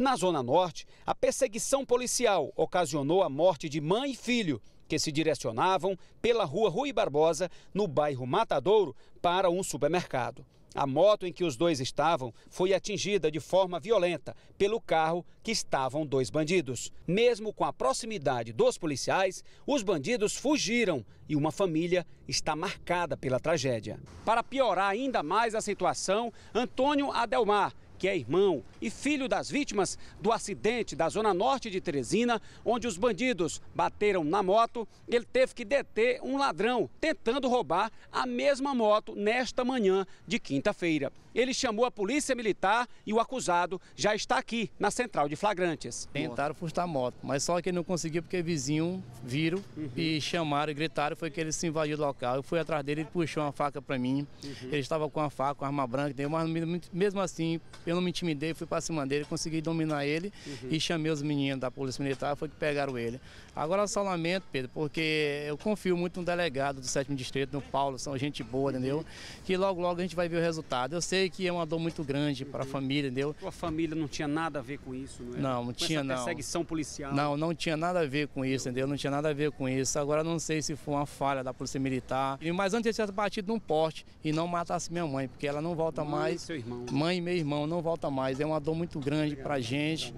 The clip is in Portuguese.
Na Zona Norte, a perseguição policial ocasionou a morte de mãe e filho, que se direcionavam pela rua Rui Barbosa, no bairro Matadouro, para um supermercado. A moto em que os dois estavam foi atingida de forma violenta pelo carro que estavam dois bandidos. Mesmo com a proximidade dos policiais, os bandidos fugiram e uma família está marcada pela tragédia. Para piorar ainda mais a situação, Antônio Adelmar que é irmão e filho das vítimas do acidente da zona norte de Teresina, onde os bandidos bateram na moto, ele teve que deter um ladrão tentando roubar a mesma moto nesta manhã de quinta-feira. Ele chamou a polícia militar e o acusado já está aqui na central de flagrantes. Tentaram furtar a moto, mas só que não conseguiu porque vizinho viram uhum. e chamaram, gritaram, foi que ele se invadiu do local. Eu fui atrás dele, ele puxou uma faca para mim. Uhum. Ele estava com uma faca, uma arma branca, mas mesmo assim eu não me intimidei, fui para cima dele, consegui dominar ele uhum. e chamei os meninos da Polícia Militar, foi que pegaram ele. Agora só lamento, Pedro, porque eu confio muito no delegado do 7 Distrito, no Paulo, são gente boa, uhum. entendeu? Que logo, logo a gente vai ver o resultado. Eu sei que é uma dor muito grande para a uhum. família, entendeu? a família não tinha nada a ver com isso, não é? Não, não tinha, não. perseguição policial. Não, não tinha nada a ver com isso, entendeu? Não tinha nada a ver com isso. Agora não sei se foi uma falha da Polícia Militar. Mas antes de tinha batido num porte e não matasse minha mãe, porque ela não volta mãe mais. E seu irmão. Mãe e meu irmão não não volta mais. É uma dor muito grande para a gente.